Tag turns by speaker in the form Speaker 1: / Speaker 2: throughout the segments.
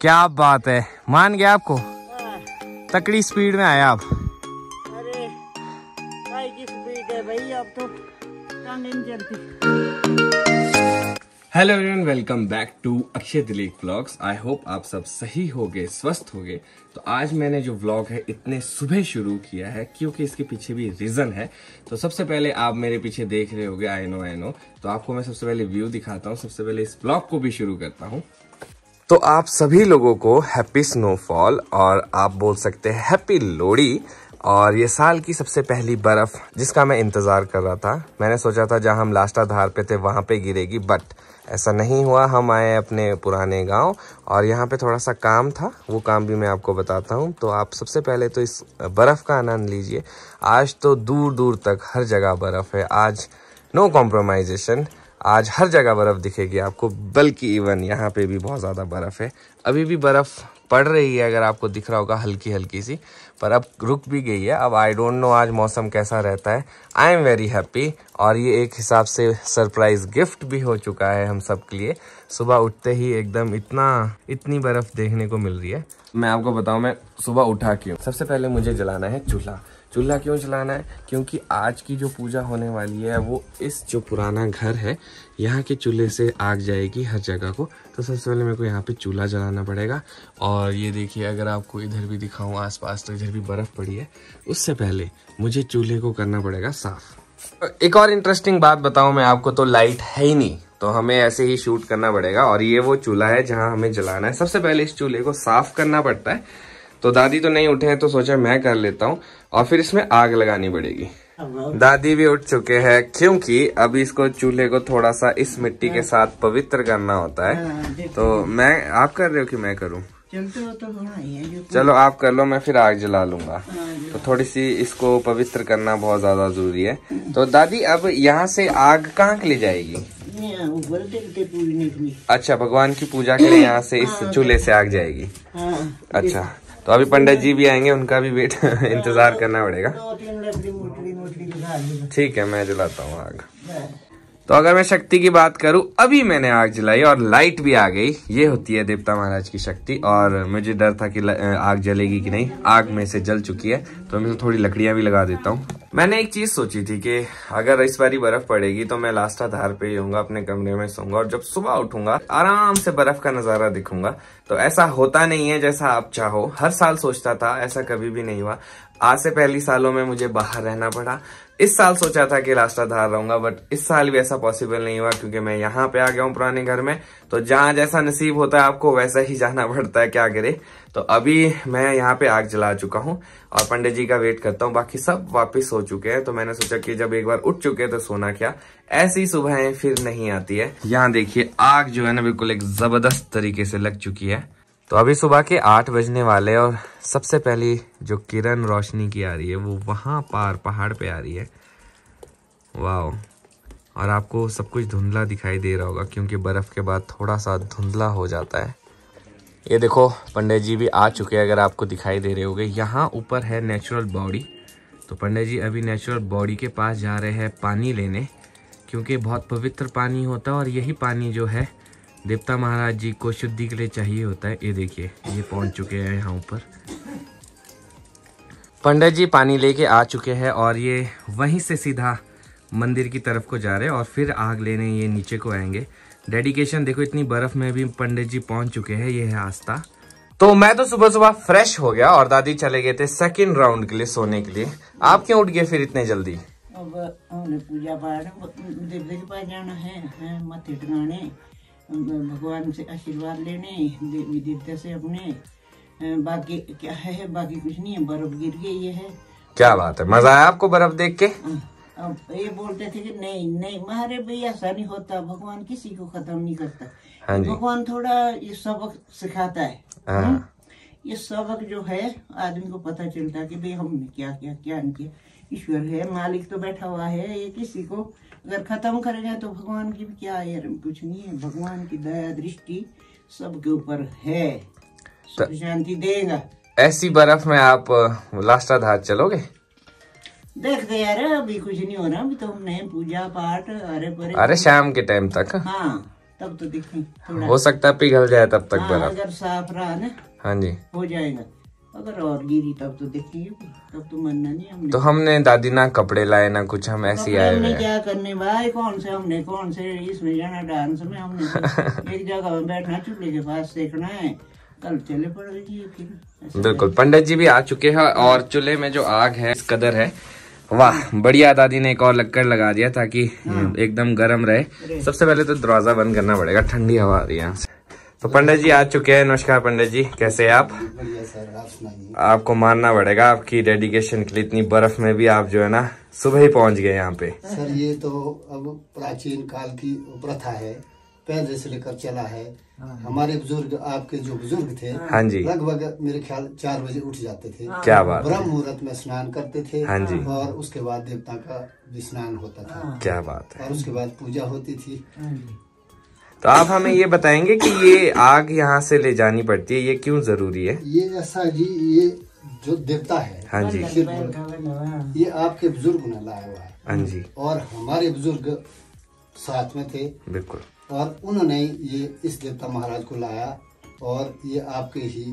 Speaker 1: क्या बात है मान गया आपको तकड़ी स्पीड में आया आप
Speaker 2: अरे की स्पीड है भाई तो
Speaker 1: hello everyone welcome back to Akshay Dilip blogs I hope आप सब सही हो गए स्वस्थ हो गए तो आज मैंने जो व्लॉग है इतने सुबह शुरू किया है क्योंकि इसके पीछे भी रीज़न है तो सबसे पहले आप मेरे पीछे देख रहे होगे आई नो आई नो तो आपको मैं सबसे पहले व्यू दिखाता हूँ सबसे पहले इस ब्लॉग को भी शुरू करता हूँ तो आप सभी लोगों को हैप्पी स्नोफॉल और आप बोल सकते हैं हैप्पी लोड़ी और ये साल की सबसे पहली बर्फ़ जिसका मैं इंतज़ार कर रहा था मैंने सोचा था जहाँ हम लास्ट आधार पे थे वहाँ पे गिरेगी बट ऐसा नहीं हुआ हम आए अपने पुराने गांव और यहाँ पे थोड़ा सा काम था वो काम भी मैं आपको बताता हूँ तो आप सबसे पहले तो इस बर्फ़ का आनंद लीजिए आज तो दूर दूर तक हर जगह बर्फ़ है आज नो कॉम्प्रोमाइजेशन आज हर जगह बर्फ़ दिखेगी आपको बल्कि इवन यहाँ पे भी बहुत ज़्यादा बर्फ़ है अभी भी बर्फ़ पड़ रही है अगर आपको दिख रहा होगा हल्की हल्की सी पर अब रुक भी गई है अब आई डोंट नो आज मौसम कैसा रहता है आई एम वेरी हैप्पी और ये एक हिसाब से सरप्राइज़ गिफ्ट भी हो चुका है हम सब के लिए सुबह उठते ही एकदम इतना इतनी बर्फ़ देखने को मिल रही है मैं आपको बताऊँ मैं सुबह उठा क्यों सबसे पहले मुझे जलाना है चूल्हा चूल्हा क्यों जलाना है क्योंकि आज की जो पूजा होने वाली है वो इस जो पुराना घर है यहाँ के चूल्हे से आग जाएगी हर जगह को तो सबसे पहले मेरे को यहाँ पे चूल्हा जलाना पड़ेगा और ये देखिए अगर आपको इधर भी दिखाऊँ आसपास तो इधर भी बर्फ़ पड़ी है उससे पहले मुझे चूल्हे को करना पड़ेगा साफ एक और इंटरेस्टिंग बात बताऊँ मैं आपको तो लाइट है ही नहीं तो हमें ऐसे ही शूट करना पड़ेगा और ये वो चूल्हा है जहाँ हमें जलाना है सबसे पहले इस चूल्हे को साफ करना पड़ता है तो दादी तो नहीं उठे हैं तो सोचा मैं कर लेता हूँ और फिर इसमें आग लगानी पड़ेगी दादी भी उठ चुके हैं क्योंकि अभी इसको चूल्हे को थोड़ा सा इस मिट्टी के हाँ। साथ पवित्र करना होता है हाँ, तो मैं आप कर रहे हो कि मैं करूं
Speaker 2: तो चलो आप
Speaker 1: कर लो मैं फिर आग जला लूंगा हाँ, तो थोड़ी सी इसको पवित्र करना बहुत ज्यादा जरूरी है तो दादी अब यहाँ से आग कहाँ ले जाएगी अच्छा भगवान की पूजा के लिए यहाँ से इस चूल्हे से आग जाएगी अच्छा तो अभी पंडित जी भी आएंगे उनका भी वेट इंतजार करना पड़ेगा ठीक है मैं जलाता हूँ आग हाँ। तो अगर मैं शक्ति की बात करूं अभी मैंने आग जलाई और लाइट भी आ गई ये होती है देवता महाराज की शक्ति और मुझे डर था कि आग जलेगी कि नहीं आग में से जल चुकी है तो मैं तो थोड़ी लकड़ियां भी लगा देता हूँ मैंने एक चीज़ सोची थी कि अगर इस बारी बर्फ पड़ेगी तो मैं लास्ट आधार पे ही अपने कमरे में सोऊंगा और जब सुबह उठूंगा आराम से बर्फ का नज़ारा दिखूंगा तो ऐसा होता नहीं है जैसा आप चाहो हर साल सोचता था ऐसा कभी भी नहीं हुआ आज से पहली सालों में मुझे बाहर रहना पड़ा इस साल सोचा था कि लास्ट आधार रहूंगा बट इस साल भी ऐसा पॉसिबल नहीं हुआ क्योंकि मैं यहाँ पे आ गया हूँ पुराने घर में तो जहाँ जैसा नसीब होता है आपको वैसा ही जाना पड़ता है क्या करे तो अभी मैं यहाँ पे आग जला चुका हूँ और पंडित जी का वेट करता हूँ बाकी सब वापस सो चुके हैं तो मैंने सोचा कि जब एक बार उठ चुके हैं तो सोना क्या ऐसी सुबहें फिर नहीं आती है यहाँ देखिए आग जो है ना बिल्कुल एक जबरदस्त तरीके से लग चुकी है तो अभी सुबह के आठ बजने वाले और सबसे पहली जो किरण रोशनी की आ रही है वो वहां पार पहाड़ पे आ रही है वाह और आपको सब कुछ धुंधला दिखाई दे रहा होगा क्योंकि बर्फ़ के बाद थोड़ा सा धुंधला हो जाता है ये देखो पंडित जी भी आ चुके हैं अगर आपको दिखाई दे रहे होंगे यहाँ ऊपर है नेचुरल बॉडी तो पंडित जी अभी नेचुरल बॉडी के पास जा रहे हैं पानी लेने क्योंकि बहुत पवित्र पानी होता है और यही पानी जो है देवता महाराज जी को शुद्धि के लिए चाहिए होता है ये देखिए ये पहुंच चुके हैं यहाँ ऊपर पंडित जी पानी लेके आ चुके हैं और ये वहीं से सीधा मंदिर की तरफ को जा रहे हैं और फिर आग लेने ये नीचे को आएंगे डेडिकेशन देखो इतनी बर्फ में भी पंडित जी पहुंच चुके हैं ये है आस्था तो मैं तो सुबह सुबह फ्रेश हो गया और दादी चले गए थे सेकंड राउंड के लिए सोने के लिए आप क्यों उठ गए फिर इतने जल्दी
Speaker 2: अब पूजा पाठ देवते के पास जाना है है मत भगवान से आशीर्वाद लेने देवी देवता से अपने बाकी क्या है बाकी कुछ नहीं है बर्फ गिर गई है
Speaker 1: क्या बात है मजा आया आपको बर्फ देख के हाँ।
Speaker 2: अब ये बोलते थे कि नहीं नहीं मारे भाई ऐसा नहीं होता भगवान किसी को खत्म नहीं करता हाँ भगवान थोड़ा ये सबक सिखाता है हाँ। हम्म? ये सबक जो है आदमी को पता चलता है कि भाई हमने क्या क्या क्या नहीं किया ईश्वर है मालिक तो बैठा हुआ है ये किसी को अगर खत्म करेगा तो भगवान की भी क्या यार कुछ नहीं है भगवान की दया दृष्टि सबके ऊपर है
Speaker 1: तो शांति देगा ऐसी बर्फ में आप लास्टा धार चलोगे
Speaker 2: देखते यार अभी कुछ नहीं हो रहा अभी तो हमने पूजा पाठ अरे परे अरे
Speaker 1: शाम के टाइम तक हाँ
Speaker 2: तब तो दिखे हो
Speaker 1: सकता है पिघल जाए तब तक हाँ, अगर
Speaker 2: साफ रहा ना हाँ जी हो जाएगा अगर और गिरी तब तो देखेंगे तब तो मरना
Speaker 1: नहीं हमने तो हमने दादी ना कपड़े लाए ना कुछ हम ऐसे आए हमने क्या
Speaker 2: करने भाई कौन से हमने कौन से इसमें जाना डांस में हमने एक जगह में बैठना चूल्हे के पास देखना है कल चले पड़ेगी फिर
Speaker 1: बिल्कुल पंडित जी भी आ चुके हैं और चूल्हे में जो आग है इस कदर है वाह बढ़िया दादी ने एक और लक्कड़ लगा दिया ताकि हाँ। एकदम गर्म रहे सबसे पहले तो दरवाजा बंद करना पड़ेगा ठंडी हवा आ रही है तो पंडित जी आ चुके हैं नमस्कार पंडित जी कैसे आप आपको मानना पड़ेगा आपकी डेडिकेशन के लिए इतनी बर्फ में भी आप जो है ना सुबह ही पहुंच गए यहाँ पे
Speaker 3: सर ये तो अब प्राचीन काल की प्रथा है पहले से लेकर चला है हाँ, हाँ। हमारे बुजुर्ग आपके जो बुजुर्ग थे हाँ।, हाँ जी लगभग मेरे ख्याल चार बजे उठ जाते थे क्या बात ब्रह्म मुहूर्त में स्नान करते थे हाँ जी और उसके बाद देवता का भी स्नान होता था क्या बात है और उसके बाद पूजा होती थी
Speaker 1: तो आप हमें ये बताएंगे कि ये आग यहाँ से ले जानी पड़ती है ये क्यों जरूरी है
Speaker 3: ये ऐसा जी ये जो देवता है हाँ जी ये आपके बुजुर्ग ने लाया हुआ है हाँ जी और हमारे बुजुर्ग साथ में थे बिल्कुल और उन्होंने ये इस देवता महाराज को लाया और ये आपके ही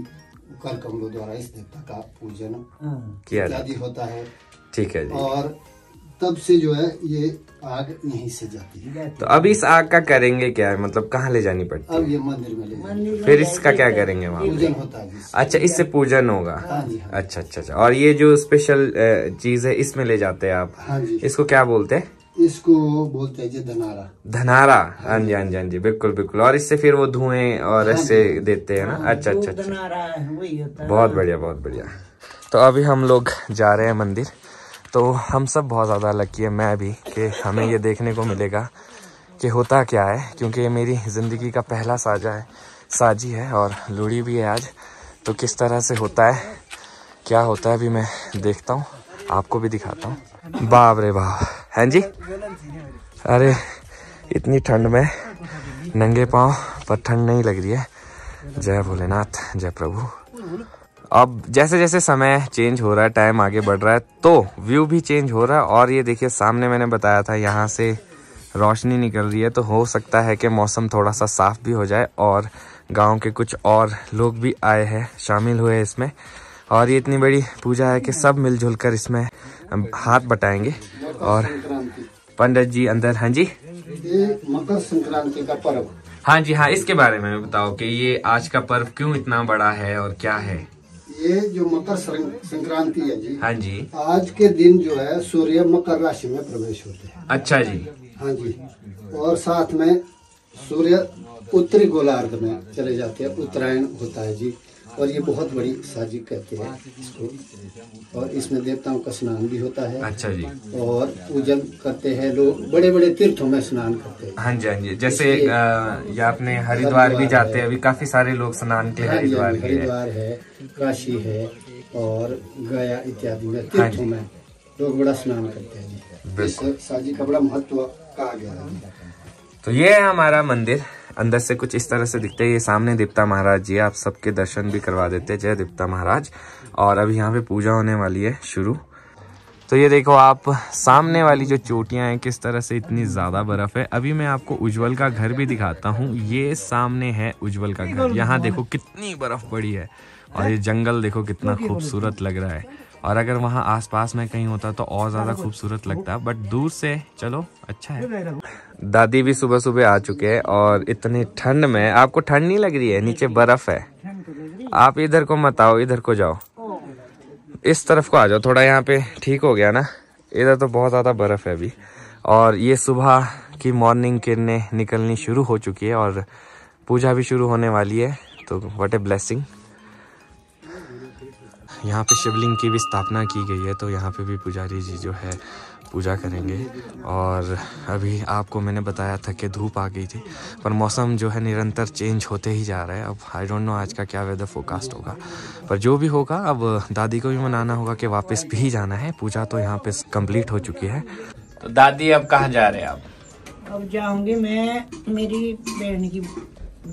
Speaker 3: कर कमलों द्वारा इस देवता का पूजन हाँ। इत्यादि होता है ठीक है जी। और तब से जो है ये आग यहीं से जाती है
Speaker 1: तो अब इस आग का करेंगे क्या है मतलब कहाँ ले जानी पड़ती
Speaker 3: अब ये मंदिर में ले फिर इसका
Speaker 1: क्या करेंगे वहाँ पूजन होता है अच्छा इससे पूजन होगा हाँ हाँ। अच्छा अच्छा अच्छा और ये जो स्पेशल चीज है इसमें ले जाते हैं आप इसको क्या बोलते हैं
Speaker 3: इसको बोलते हैं धनारा
Speaker 1: धनारा हाँ जी हाँ जी हाँ जी बिल्कुल बिल्कुल और इससे फिर वो धुएं और हाँ ऐसे देते हैं ना हाँ, अच्छा, अच्छा अच्छा
Speaker 2: अच्छा बहुत बढ़िया
Speaker 1: बहुत बढ़िया तो अभी हम लोग जा रहे हैं मंदिर तो हम सब बहुत ज़्यादा लकी है मैं भी कि हमें ये देखने को मिलेगा कि होता क्या है क्योंकि ये मेरी ज़िंदगी का पहला साजा है साजी है और लूड़ी भी है आज तो किस तरह से होता है क्या होता है अभी मैं देखता हूँ आपको भी दिखाता हूँ बाप रे बाप हैं हाँ जी अरे इतनी ठंड में नंगे पाँव पर ठंड नहीं लग रही है जय भोलेनाथ जय प्रभु अब जैसे जैसे समय चेंज हो रहा है टाइम आगे बढ़ रहा है तो व्यू भी चेंज हो रहा है और ये देखिए सामने मैंने बताया था यहाँ से रोशनी निकल रही है तो हो सकता है कि मौसम थोड़ा सा साफ़ भी हो जाए और गांव के कुछ और लोग भी आए हैं शामिल हुए इसमें और ये इतनी बड़ी पूजा है कि सब मिलजुल कर इसमें हाथ बटाएंगे और पंडित जी अंदर हाँ जी
Speaker 3: मकर संक्रांति का पर्व
Speaker 1: हाँ जी हाँ इसके बारे में बताओ कि ये आज का पर्व क्यों इतना बड़ा है और क्या है
Speaker 3: ये जो मकर संक्रांति है जी हाँ जी आज के दिन जो है सूर्य मकर राशि में प्रवेश होते
Speaker 1: हैं अच्छा जी
Speaker 3: हाँ जी और साथ में सूर्य उत्तरी गोलार्ध में चले जाते हैं उत्तरायण होता है जी और ये बहुत बड़ी साजिद कहते हैं इसको और इसमें देवताओं का
Speaker 1: स्नान भी होता है अच्छा जी
Speaker 3: और पूजन करते हैं लोग बड़े बड़े तीर्थों में स्नान करते
Speaker 1: हैं हाँ जी हाँ जी जैसे ये आपने हरिद्वार भी जाते हैं अभी काफी सारे लोग स्नान के हाँ हरिद्वार हाँ हरिद्वार
Speaker 3: है काशी है और गया इत्यादि में हाँ तीर्थों में लोग बड़ा स्नान करते हैं साजी का बड़ा महत्व कहा गया
Speaker 1: तो ये है हमारा मंदिर अंदर से कुछ इस तरह से दिखते हैं ये सामने दीप्ता महाराज जी आप सबके दर्शन भी करवा देते हैं जय दीप्ता महाराज और अब यहाँ पे पूजा होने वाली है शुरू तो ये देखो आप सामने वाली जो चोटियाँ हैं किस तरह से इतनी ज़्यादा बर्फ़ है अभी मैं आपको उज्जवल का घर भी दिखाता हूँ ये सामने है उज्जवल का घर यहाँ देखो कितनी बर्फ़ पड़ी है और ये जंगल देखो कितना खूबसूरत लग रहा है और अगर वहाँ आसपास में कहीं होता तो और ज़्यादा खूबसूरत लगता बट दूर से चलो अच्छा है दादी भी सुबह सुबह आ चुके हैं और इतनी ठंड में आपको ठंड नहीं लग रही है नीचे बर्फ है आप इधर को मत आओ इधर को जाओ इस तरफ को आ जाओ थोड़ा यहाँ पे ठीक हो गया ना इधर तो बहुत ज़्यादा बर्फ़ है अभी और ये सुबह की मॉर्निंग किरणें निकलनी शुरू हो चुकी है और पूजा भी शुरू होने वाली है तो वट ए ब्लेसिंग यहाँ पे शिवलिंग की भी स्थापना की गई है तो यहाँ पे भी पुजारी जी जो है पूजा करेंगे और अभी आपको मैंने बताया था कि धूप आ गई थी पर मौसम जो है निरंतर चेंज होते ही जा रहा है अब आई डोंट नो आज का क्या वेदर फोकास्ट होगा पर जो भी होगा अब दादी को भी मनाना होगा कि वापस भी जाना है पूजा तो यहाँ पे कंप्लीट हो चुकी है तो दादी अब कहाँ जा रहे हैं
Speaker 2: आप अब जाऊंगी मैं मेरी बहन की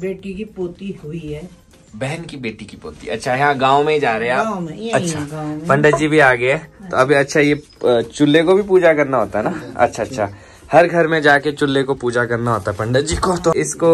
Speaker 2: बेटी की पोती हुई है
Speaker 1: बहन की बेटी की पोती अच्छा यहाँ गांव में जा रहे हैं आप अच्छा पंडित जी भी आ गए तो अभी अच्छा ये चूल्हे को भी पूजा करना होता है ना अच्छा अच्छा हर घर में जाके चूल्हे को पूजा करना होता है पंडित जी को तो इसको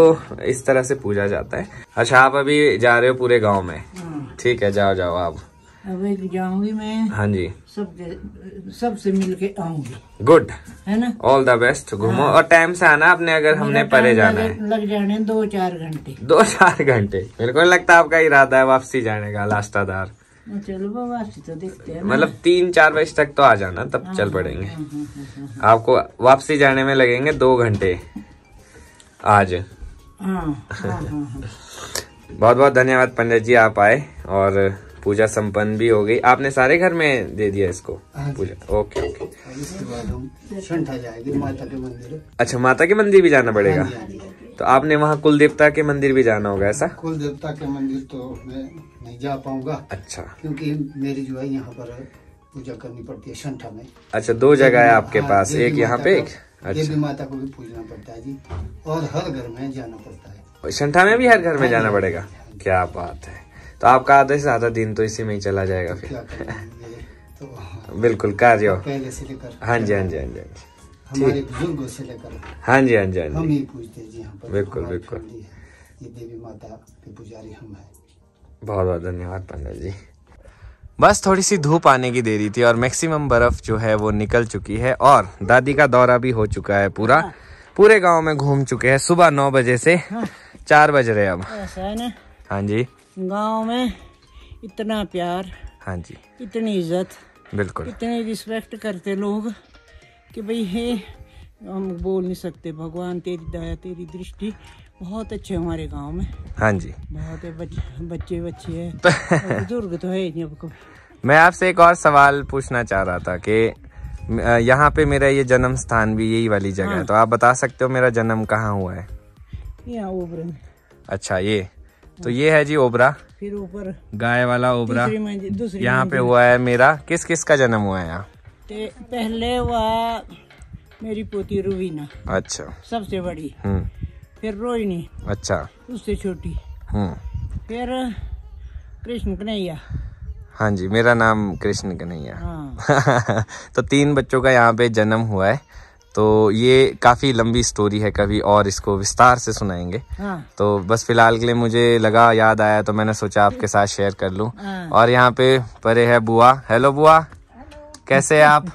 Speaker 1: इस तरह से पूजा जाता है अच्छा आप अभी जा रहे हो पूरे गाँव में हाँ। ठीक है जाओ जाओ आप
Speaker 2: हाँ जी सब सबसे मिल के आऊंगी
Speaker 1: गुड है ना ऑल द बेस्ट घूमो हाँ। और टाइम से आना आपने अगर हमने परे जाना है
Speaker 2: लग जाने दो चार घंटे
Speaker 1: दो चार घंटे मेरे को लगता आपका इरादा है वापसी जाने का लास्ट आधार
Speaker 2: हाँ, चलो वापसी तो देखते हैं मतलब
Speaker 1: तीन चार बजे तक तो आ जाना तब आ, हाँ, चल पड़ेंगे आ, आ, आ, आ, आपको वापसी जाने में लगेंगे दो घंटे आज आ,
Speaker 3: आ, आ, आ,
Speaker 1: बहुत बहुत धन्यवाद पंडित जी आप आए और पूजा संपन्न भी हो गई आपने सारे घर में दे दिया इसको हाँ पूजा ओके
Speaker 3: ओके माता के मंदिर
Speaker 1: अच्छा माता के मंदिर भी जाना पड़ेगा हाँ हाँ तो आपने वहाँ कुल देवता के मंदिर भी जाना होगा ऐसा
Speaker 3: कुल देवता के मंदिर तो मैं नहीं जा पाऊंगा अच्छा क्योंकि मेरी जो है यहाँ पर पूजा करनी पड़ती है संठा में
Speaker 1: अच्छा दो जगह है आपके पास एक यहाँ पे एक अच्छा। देवी
Speaker 3: माता को भी पूजना पड़ता है जी और हर घर में जाना पड़ता
Speaker 1: है संठा में भी हर घर में जाना पड़ेगा क्या बात है तो आपका आधा से आधा दिन तो इसी में ही चला जाएगा तो फिर तो बिल्कुल कार्य हाँ जाओ हाँ जी हाँ जी हाँ जी हमारे हाँ जी हाँ जी हाँ जी हम ही जी बिल्कुल बिल्कुल
Speaker 3: ये देवी माता के पुजारी हम हैं
Speaker 1: बहुत बहुत धन्यवाद पंडित जी बस थोड़ी सी धूप आने की देरी थी और मैक्सिमम बर्फ जो है वो निकल चुकी है और दादी का दौरा भी हो चुका है पूरा हाँ। पूरे गांव में घूम चुके हैं सुबह नौ बजे से हाँ। चार बज रहे अब हाँ जी
Speaker 2: गांव में इतना प्यार हाँ जी इतनी इज्जत बिल्कुल इतने रिस्पेक्ट करते लोग कि भाई हे हम बोल नहीं सकते भगवान तेरी दया तेरी दृष्टि बहुत अच्छे हमारे गांव में हाँ जी बहुत बच्चे बच्चे बच्चे है बुजुर्ग तो है नहीं आपको
Speaker 1: मैं आपसे एक और सवाल पूछना चाह रहा था कि यहाँ पे मेरा ये जन्म स्थान भी यही वाली जगह हाँ। है तो आप बता सकते हो मेरा जन्म कहाँ हुआ है यहाँ अच्छा ये तो ये है जी ओबरा फिर ऊपर गाय वाला ओबरा
Speaker 2: यहाँ पे हुआ
Speaker 1: है मेरा किस किस का जन्म हुआ है यहाँ
Speaker 2: पहले हुआ मेरी पोती रुवीना अच्छा सबसे बड़ी हम्म। फिर रोहिणी अच्छा उससे छोटी हम्म। फिर कृष्ण कन्हैया
Speaker 1: हाँ जी मेरा नाम कृष्ण कन्हैया हाँ। तो तीन बच्चों का यहाँ पे जन्म हुआ है तो ये काफ़ी लंबी स्टोरी है कभी और इसको विस्तार से सुनाएंगे हाँ। तो बस फिलहाल के लिए मुझे लगा याद आया तो मैंने सोचा आपके साथ शेयर कर लू हाँ। और यहाँ पे परे है बुआ हेलो बुआ कैसे आप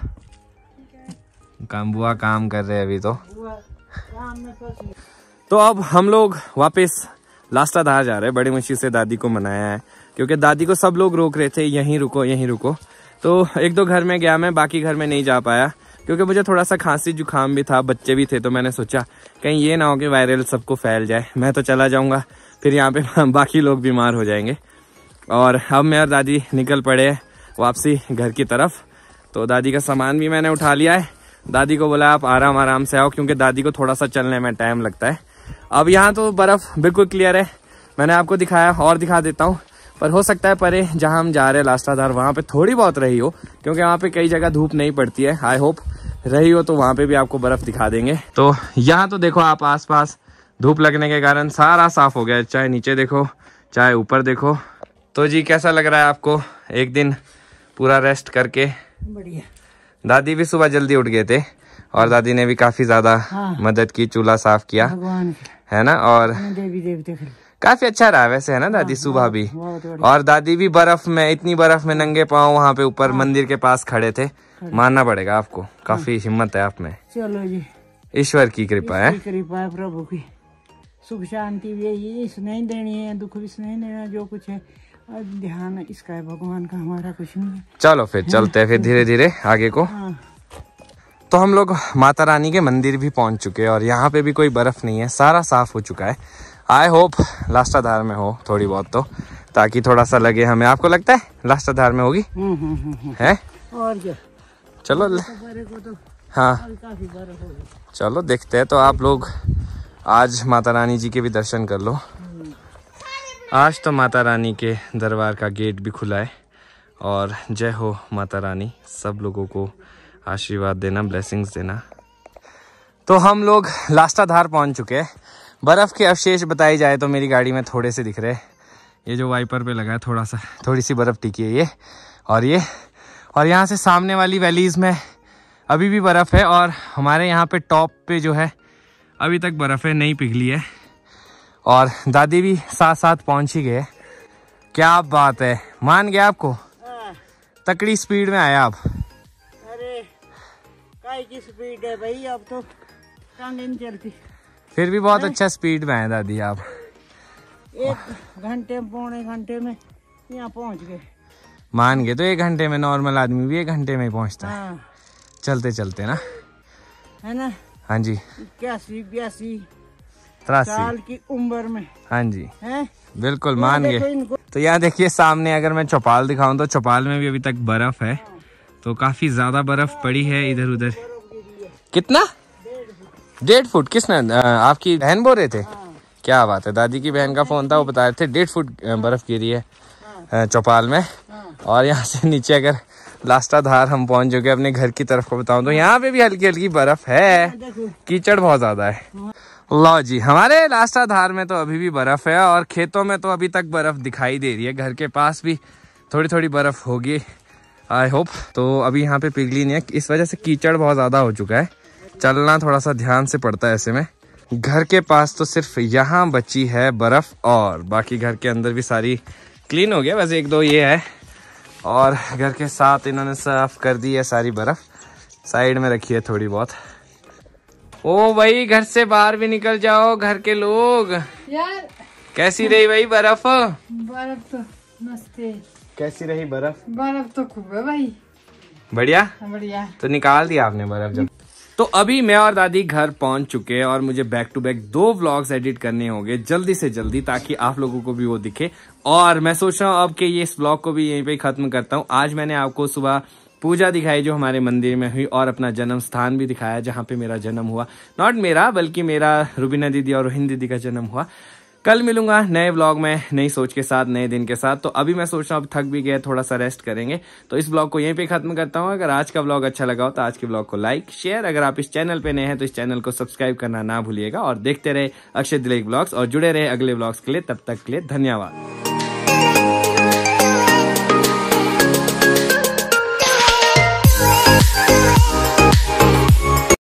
Speaker 1: काम बुआ काम कर रहे हैं अभी तो तो अब हम लोग वापस लास्टा धार जा रहे हैं बड़ी मुश्किल से दादी को मनाया है क्योंकि दादी को सब लोग रोक रहे थे यहीं रुको यहीं रुको तो एक दो घर में गया मैं बाकी घर में नहीं जा पाया क्योंकि मुझे थोड़ा सा खांसी जुकाम भी था बच्चे भी थे तो मैंने सोचा कहीं ये ना हो कि वायरल सबको फैल जाए मैं तो चला जाऊँगा फिर यहाँ पे बाकी लोग बीमार हो जाएंगे और अब मैं और दादी निकल पड़े वापसी घर की तरफ तो दादी का सामान भी मैंने उठा लिया है दादी को बोला आप आराम आराम से आओ क्योंकि दादी को थोड़ा सा चलने में टाइम लगता है अब यहाँ तो बर्फ़ बिल्कुल क्लियर है मैंने आपको दिखाया और दिखा देता हूँ पर हो सकता है परे जहाँ हम जा रहे हैं लास्टाधार वहाँ पे थोड़ी बहुत रही हो क्योंकि वहाँ पे कई जगह धूप नहीं पड़ती है आई होप रही हो तो वहाँ पे भी आपको बर्फ़ दिखा देंगे तो यहाँ तो देखो आप आसपास धूप लगने के कारण सारा साफ़ हो गया चाहे नीचे देखो चाहे ऊपर देखो तो जी कैसा लग रहा है आपको एक दिन पूरा रेस्ट करके बढ़िया दादी भी सुबह जल्दी उठ गए थे और दादी ने भी काफ़ी ज़्यादा हाँ। मदद की चूल्हा साफ़ किया है ना और
Speaker 2: देवी देवी
Speaker 1: काफी अच्छा रहा वैसे है ना दादी हाँ, सुबह भी और दादी भी बर्फ में इतनी बर्फ में नंगे पाओ वहाँ पे ऊपर हाँ। मंदिर के पास खड़े थे हाँ मानना पड़ेगा आपको हाँ। काफी हिम्मत है आप में चलो जी ईश्वर की कृपा है कृपा
Speaker 2: है प्रभु की सुख शांति भी नहीं देनी है दुख भी नहीं देना जो कुछ है ध्यान इसका है भगवान का हमारा कुछ नहीं चलो फिर हाँ। चलते हैं फिर धीरे
Speaker 1: धीरे आगे को तो हम लोग माता रानी के मंदिर भी पहुंच चुके हैं और यहाँ पे भी कोई बर्फ़ नहीं है सारा साफ हो चुका है आई होप लास्ट आधार में हो थोड़ी बहुत तो ताकि थोड़ा सा लगे हमें आपको लगता है लास्ट आधार में होगी हम्म, हम्म, हम्म, है और क्या चलो तो हाँ चलो देखते हैं तो आप लोग आज माता रानी जी के भी दर्शन कर लो हम्म। आज तो माता रानी के दरबार का गेट भी खुला है और जय हो माता रानी सब लोगों को आशीर्वाद देना ब्लेसिंग्स देना तो हम लोग लास्टा धार पहुंच चुके हैं बर्फ़ के अवशेष बताए जाए तो मेरी गाड़ी में थोड़े से दिख रहे हैं ये जो वाइपर पे लगा है थोड़ा सा थोड़ी सी बर्फ़ टिकी है ये और ये और यहाँ से सामने वाली वैलीज़ में अभी भी बर्फ़ है और हमारे यहाँ पे टॉप पे जो है अभी तक बर्फ़ है नहीं पिघली है और दादी भी साथ साथ पहुँच ही गए क्या बात है मान गया आपको हाँ। तकड़ी स्पीड में आया आप
Speaker 2: अरे की स्पीड है भाई आप तो चलती
Speaker 1: फिर भी बहुत हाँ। अच्छा स्पीड में आए दादी आप
Speaker 2: एक घंटे पौने घंटे में यहाँ पहुँच गए
Speaker 1: मान गए तो एक घंटे में नॉर्मल आदमी भी एक घंटे में पहुंचता है हाँ। चलते चलते ना है ना हाँ जी
Speaker 2: इक्यासी बयासी साल की उम्र में
Speaker 1: हाँ जी है? बिल्कुल मान गए तो यहाँ देखिए सामने अगर मैं चौपाल दिखाऊं तो चौपाल में भी अभी तक बर्फ है हाँ। तो काफी ज्यादा बर्फ हाँ, पड़ी है इधर उधर कितना डेढ़ फुट किसने आपकी बहन बोल रहे थे क्या बात है दादी की बहन का फोन था वो बता रहे थे डेढ़ फुट बर्फ गिरी है चौपाल में हाँ। और यहाँ से नीचे अगर लास्टा धार हम पहुंच चुके अपने घर की तरफ को बताऊं तो यहाँ पे भी हल्की हल्की बर्फ है हाँ, कीचड़ बहुत ज्यादा है लो जी हमारे लास्टा धार में तो अभी भी बर्फ है और खेतों में तो अभी तक बर्फ दिखाई दे रही है घर के पास भी थोड़ी थोड़ी बर्फ होगी आई होप तो अभी यहाँ पे पिघली नहीं है इस वजह से कीचड़ बहुत ज्यादा हो चुका है चलना थोड़ा सा ध्यान से पड़ता है ऐसे में घर के पास तो सिर्फ यहाँ बची है बर्फ और बाकी घर के अंदर भी सारी क्लीन हो गया बस एक दो ये है और घर के साथ इन्होंने साफ कर दी है सारी बर्फ़ साइड में रखी है थोड़ी बहुत ओ भाई घर से बाहर भी निकल जाओ घर के लोग यार कैसी रही भाई बर्फ
Speaker 3: बर्फ तो
Speaker 1: मस्त कैसी रही बर्फ बर्फ तो खूब है भाई बढ़िया बढ़िया तो निकाल दिया आपने बर्फ जब तो अभी मैं और दादी घर पहुंच चुके हैं और मुझे बैक टू बैक दो व्लॉग्स एडिट करने होंगे जल्दी से जल्दी ताकि आप लोगों को भी वो दिखे और मैं सोच रहा हूँ अब कि ये इस ब्लॉग को भी यहीं पे खत्म करता हूँ आज मैंने आपको सुबह पूजा दिखाई जो हमारे मंदिर में हुई और अपना जन्म स्थान भी दिखाया जहाँ पे मेरा जन्म हुआ नॉट मेरा बल्कि मेरा रुबीना दीदी और रोहिन दीदी का जन्म हुआ कल मिलूंगा नए ब्लॉग में नई सोच के साथ नए दिन के साथ तो अभी मैं सोच रहा हूँ अब थक भी गया थोड़ा सा रेस्ट करेंगे तो इस ब्लॉग को यहीं पे खत्म करता हूँ अगर आज का ब्लॉग अच्छा लगा हो तो आज के ब्लॉग को लाइक शेयर अगर आप इस चैनल पे नए हैं तो इस चैनल को सब्सक्राइब करना ना भूलिएगा और देखते रहे अक्षय दिलेख ब्लॉग्स और जुड़े रहे अगले ब्लॉग्स के लिए तब तक के लिए धन्यवाद